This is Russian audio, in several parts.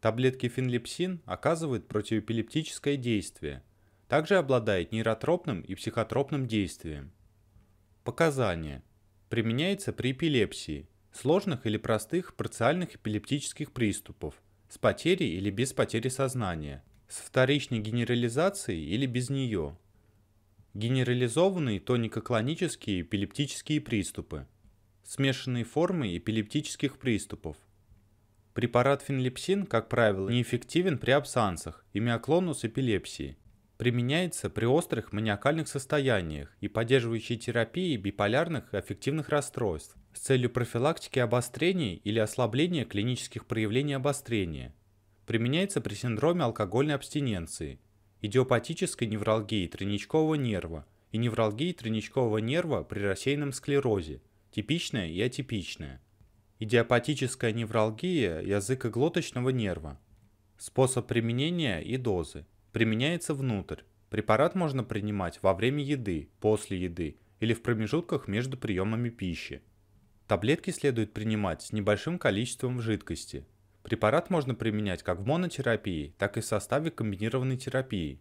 Таблетки фенлепсин оказывают противоэпилептическое действие. Также обладает нейротропным и психотропным действием. Показания. Применяется при эпилепсии, сложных или простых парциальных эпилептических приступов, с потерей или без потери сознания, с вторичной генерализацией или без нее. Генерализованные тоникоклонические эпилептические приступы. Смешанные формы эпилептических приступов – Препарат фенлепсин, как правило, неэффективен при абсансах и миоклонус эпилепсии. Применяется при острых маниакальных состояниях и поддерживающей терапии биполярных и аффективных расстройств с целью профилактики обострений или ослабления клинических проявлений обострения. Применяется при синдроме алкогольной абстиненции, идиопатической невралгии тройничкового нерва и невралгии тройничкового нерва при рассеянном склерозе, типичная и атипичная – Идиопатическая невралгия языкоглоточного нерва. Способ применения и дозы. Применяется внутрь. Препарат можно принимать во время еды, после еды или в промежутках между приемами пищи. Таблетки следует принимать с небольшим количеством жидкости. Препарат можно применять как в монотерапии, так и в составе комбинированной терапии.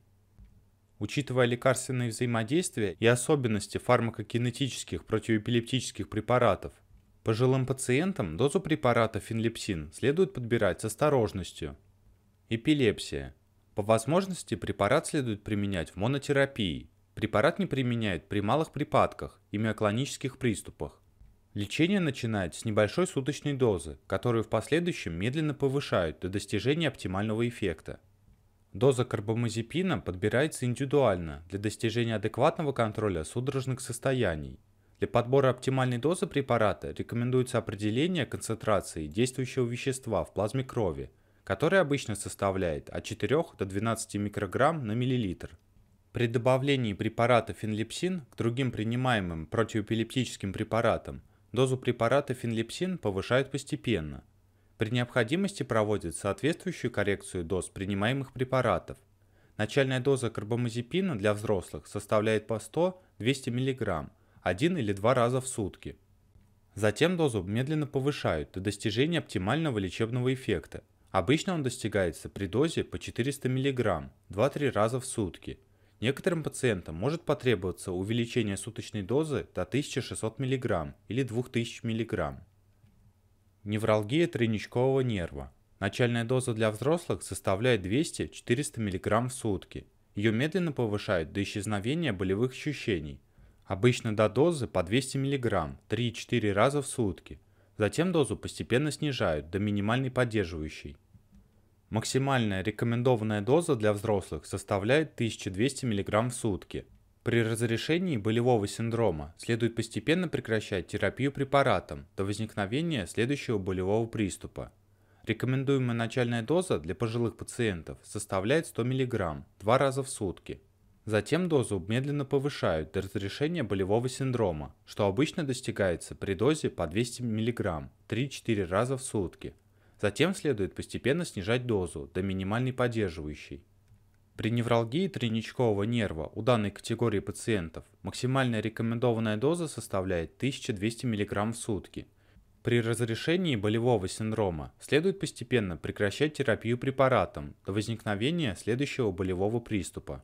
Учитывая лекарственные взаимодействия и особенности фармакокинетических противоэпилептических препаратов, Пожилым пациентам дозу препарата фенлепсин следует подбирать с осторожностью. Эпилепсия. По возможности препарат следует применять в монотерапии. Препарат не применяют при малых припадках и миоклонических приступах. Лечение начинают с небольшой суточной дозы, которую в последующем медленно повышают до достижения оптимального эффекта. Доза карбамазепина подбирается индивидуально для достижения адекватного контроля судорожных состояний. Для подбора оптимальной дозы препарата рекомендуется определение концентрации действующего вещества в плазме крови, которая обычно составляет от 4 до 12 микрограмм на миллилитр. При добавлении препарата фенлепсин к другим принимаемым противоэпилептическим препаратам дозу препарата фенлепсин повышают постепенно. При необходимости проводят соответствующую коррекцию доз принимаемых препаратов. Начальная доза карбамазепина для взрослых составляет по 100-200 миллиграмм один или два раза в сутки. Затем дозу медленно повышают до достижения оптимального лечебного эффекта. Обычно он достигается при дозе по 400 мг 2-3 раза в сутки. Некоторым пациентам может потребоваться увеличение суточной дозы до 1600 мг или 2000 мг. Невралгия тройничкового нерва. Начальная доза для взрослых составляет 200-400 мг в сутки. Ее медленно повышают до исчезновения болевых ощущений – Обычно до дозы по 200 мг 3-4 раза в сутки. Затем дозу постепенно снижают до минимальной поддерживающей. Максимальная рекомендованная доза для взрослых составляет 1200 мг в сутки. При разрешении болевого синдрома следует постепенно прекращать терапию препаратом до возникновения следующего болевого приступа. Рекомендуемая начальная доза для пожилых пациентов составляет 100 мг 2 раза в сутки Затем дозу медленно повышают до разрешения болевого синдрома, что обычно достигается при дозе по 200 мг 3-4 раза в сутки. Затем следует постепенно снижать дозу до минимальной поддерживающей. При невралгии тройничкового нерва у данной категории пациентов максимальная рекомендованная доза составляет 1200 мг в сутки. При разрешении болевого синдрома следует постепенно прекращать терапию препаратом до возникновения следующего болевого приступа.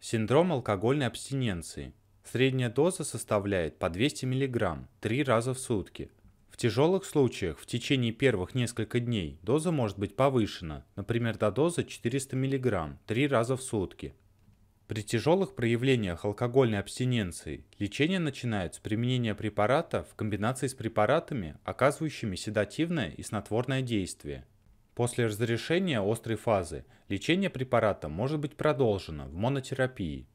Синдром алкогольной абстиненции. Средняя доза составляет по 200 мг 3 раза в сутки. В тяжелых случаях в течение первых нескольких дней доза может быть повышена, например, до дозы 400 мг 3 раза в сутки. При тяжелых проявлениях алкогольной абстиненции лечение начинается с применения препарата в комбинации с препаратами, оказывающими седативное и снотворное действие – После разрешения острой фазы лечение препаратом может быть продолжено в монотерапии.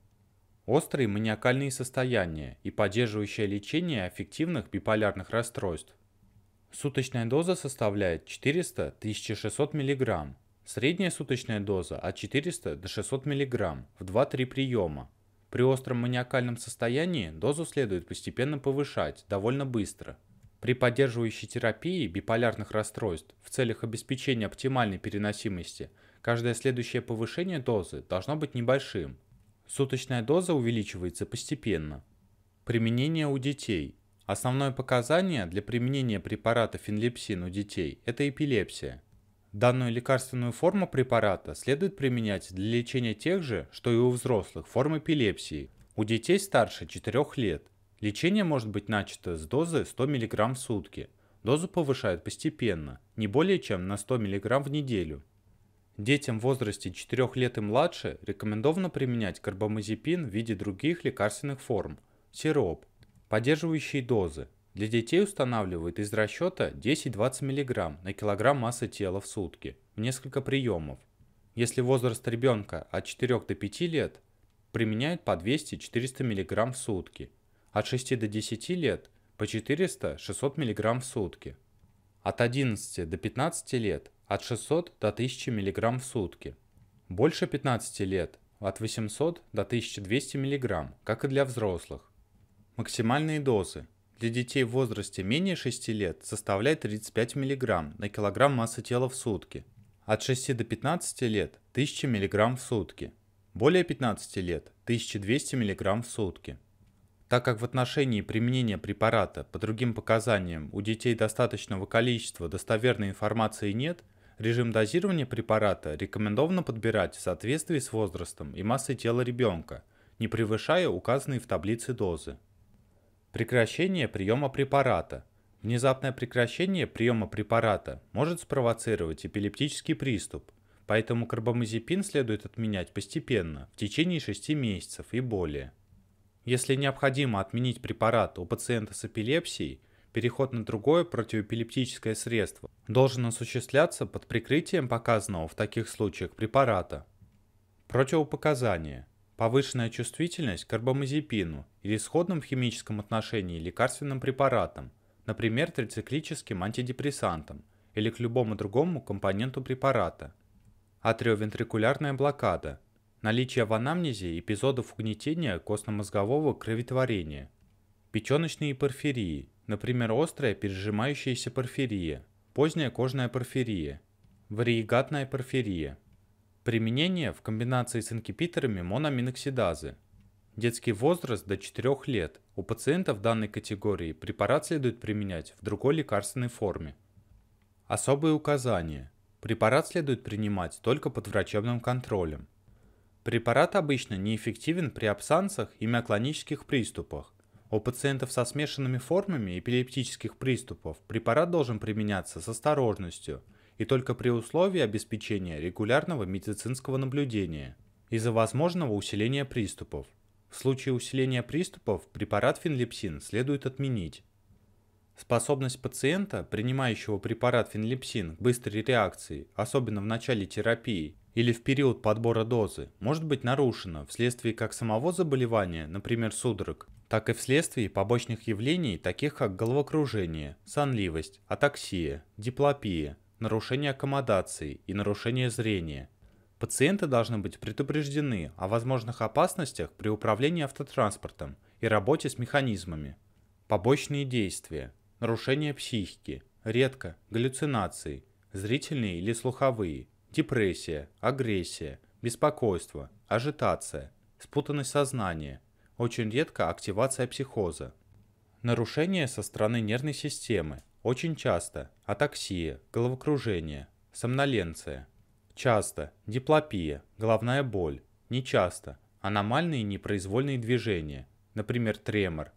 Острые маниакальные состояния и поддерживающее лечение аффективных биполярных расстройств. Суточная доза составляет 400-1600 мг. Средняя суточная доза от 400 до 600 мг в 2-3 приема. При остром маниакальном состоянии дозу следует постепенно повышать довольно быстро – при поддерживающей терапии биполярных расстройств в целях обеспечения оптимальной переносимости каждое следующее повышение дозы должно быть небольшим. Суточная доза увеличивается постепенно. Применение у детей. Основное показание для применения препарата фенлепсин у детей – это эпилепсия. Данную лекарственную форму препарата следует применять для лечения тех же, что и у взрослых, форм эпилепсии, у детей старше 4 лет. Лечение может быть начато с дозы 100 мг в сутки. Дозу повышают постепенно, не более чем на 100 мг в неделю. Детям в возрасте 4 лет и младше рекомендовано применять карбамазепин в виде других лекарственных форм, сироп, поддерживающие дозы. Для детей устанавливают из расчета 10-20 мг на килограмм массы тела в сутки в несколько приемов. Если возраст ребенка от 4 до 5 лет, применяют по 200-400 мг в сутки – от 6 до 10 лет по 400-600 мг в сутки. От 11 до 15 лет от 600 до 1000 мг в сутки. Больше 15 лет от 800 до 1200 мг, как и для взрослых. Максимальные дозы для детей в возрасте менее 6 лет составляет 35 мг на килограмм массы тела в сутки. От 6 до 15 лет 1000 мг в сутки. Более 15 лет 1200 мг в сутки. Так как в отношении применения препарата по другим показаниям у детей достаточного количества достоверной информации нет, режим дозирования препарата рекомендовано подбирать в соответствии с возрастом и массой тела ребенка, не превышая указанные в таблице дозы. Прекращение приема препарата. Внезапное прекращение приема препарата может спровоцировать эпилептический приступ, поэтому карбамазепин следует отменять постепенно, в течение 6 месяцев и более. Если необходимо отменить препарат у пациента с эпилепсией, переход на другое противоэпилептическое средство должен осуществляться под прикрытием показанного в таких случаях препарата. Противопоказания. Повышенная чувствительность к карбамазепину или сходным в химическом отношении лекарственным препаратам, например, трициклическим антидепрессантам или к любому другому компоненту препарата. Атриовентрикулярная блокада – наличие в анамнезе эпизодов угнетения костно-мозгового кроветворения, печеночные порфирии, например, острая пережимающаяся порфирия, поздняя кожная порфирия, вариегатная порфирия. Применение в комбинации с инкипиторами моноаминоксидазы. Детский возраст до 4 лет. У пациентов данной категории препарат следует применять в другой лекарственной форме. Особые указания. Препарат следует принимать только под врачебным контролем. Препарат обычно неэффективен при абсансах и миоклонических приступах. У пациентов со смешанными формами эпилептических приступов препарат должен применяться с осторожностью и только при условии обеспечения регулярного медицинского наблюдения из-за возможного усиления приступов. В случае усиления приступов препарат фенлепсин следует отменить. Способность пациента, принимающего препарат фенлепсин к быстрой реакции, особенно в начале терапии или в период подбора дозы, может быть нарушена вследствие как самого заболевания, например судорог, так и вследствие побочных явлений, таких как головокружение, сонливость, атаксия, диплопия, нарушение аккомодации и нарушение зрения. Пациенты должны быть предупреждены о возможных опасностях при управлении автотранспортом и работе с механизмами. Побочные действия – нарушения психики, редко галлюцинации, зрительные или слуховые, депрессия, агрессия, беспокойство, ажитация, спутанность сознания, очень редко активация психоза. Нарушения со стороны нервной системы, очень часто атаксия, головокружение, сомноленция. Часто диплопия, головная боль, нечасто аномальные непроизвольные движения, например, тремор,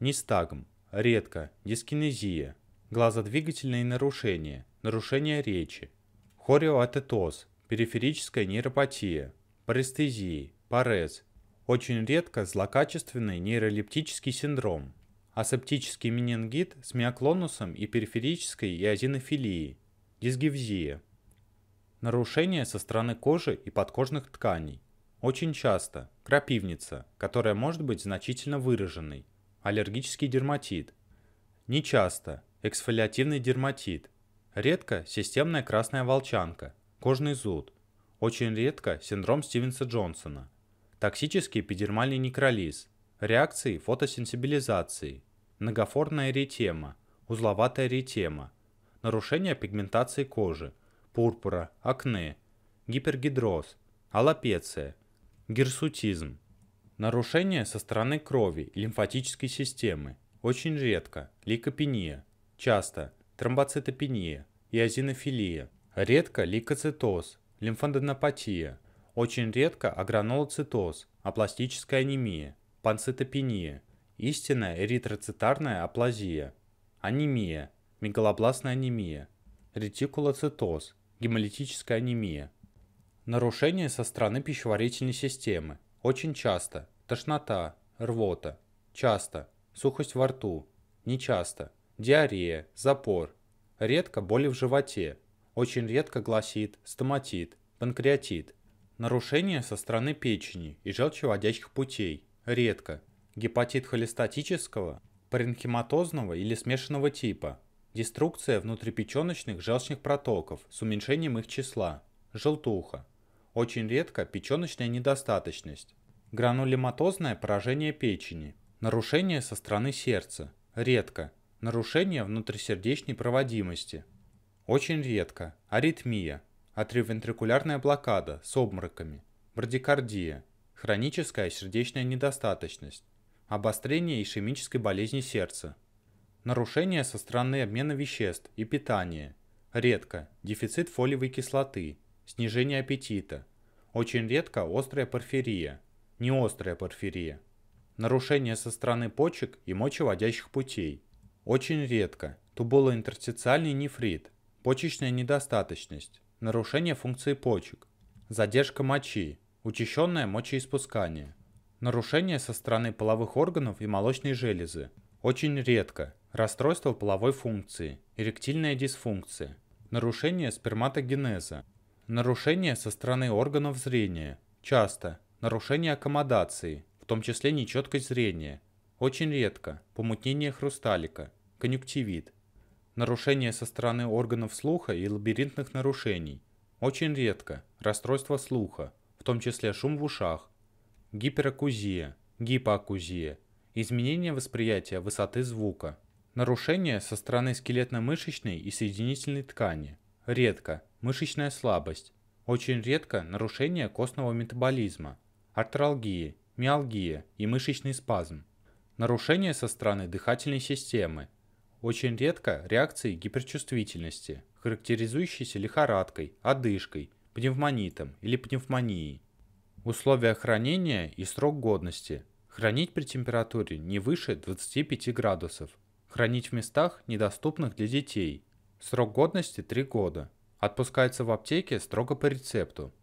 нистагм, редко, дискинезия, глазодвигательные нарушения, нарушение речи, хореоатетоз периферическая нейропатия, парестезии, парез, очень редко злокачественный нейролептический синдром, асептический менингит с миоклонусом и периферической и азинофилией, дисгевзия. Нарушения со стороны кожи и подкожных тканей. Очень часто крапивница, которая может быть значительно выраженной, аллергический дерматит. Нечасто – эксфолиативный дерматит. Редко – системная красная волчанка, кожный зуд. Очень редко – синдром Стивенса Джонсона. Токсический эпидермальный некролиз. Реакции фотосенсибилизации. Многофорная эритема. Узловатая эритема. Нарушение пигментации кожи. Пурпура, акне. Гипергидроз. Аллопеция. Гирсутизм. Нарушение со стороны крови лимфатической системы. Очень редко. Лейкопения. Часто. Тромбоцитопения. и Иозинофилия. Редко лейкоцитоз. Лимфоденопатия. Очень редко агранулоцитоз. Апластическая анемия. Панцитопения. Истинная эритроцитарная аплазия. Анемия. Мегалобластная анемия. Ретикулоцитоз. Гемолитическая анемия. Нарушение со стороны пищеварительной системы. Очень часто. Тошнота, рвота. Часто. Сухость во рту. Нечасто. Диарея, запор. Редко боли в животе. Очень редко гласит, стоматит, панкреатит. Нарушение со стороны печени и желчеводящих путей. Редко. Гепатит холестатического, паренхематозного или смешанного типа. Деструкция внутрипеченочных желчных протоков с уменьшением их числа. Желтуха. Очень редко печеночная недостаточность, гранулематозное поражение печени, нарушение со стороны сердца, редко, нарушение внутрисердечной проводимости, очень редко, аритмия, атриовентрикулярная блокада с обмороками, брадикардия, хроническая сердечная недостаточность, обострение ишемической болезни сердца, нарушение со стороны обмена веществ и питания, редко, дефицит фолиевой кислоты, снижение аппетита, очень редко острая порфирия, неострая порфирия, нарушение со стороны почек и мочеводящих путей, очень редко тубулоинтерстициальный нефрит, почечная недостаточность, нарушение функции почек, задержка мочи, учащенное мочеиспускание, нарушение со стороны половых органов и молочной железы, очень редко расстройство половой функции, эректильная дисфункция, нарушение сперматогенеза, Нарушения со стороны органов зрения. Часто. Нарушение аккомодации, в том числе нечеткость зрения. Очень редко. Помутнение хрусталика. Конъюнктивит. Нарушение со стороны органов слуха и лабиринтных нарушений. Очень редко. Расстройство слуха, в том числе шум в ушах. Гиперакузия. Гипоакузия. Изменение восприятия высоты звука. Нарушение со стороны скелетно-мышечной и соединительной ткани. Редко мышечная слабость, очень редко нарушение костного метаболизма, артралгии, миалгия и мышечный спазм, нарушение со стороны дыхательной системы, очень редко реакции гиперчувствительности, характеризующиеся лихорадкой, одышкой, пневмонитом или пневмонией. Условия хранения и срок годности. Хранить при температуре не выше 25 градусов. Хранить в местах, недоступных для детей. Срок годности 3 года. Отпускается в аптеке строго по рецепту.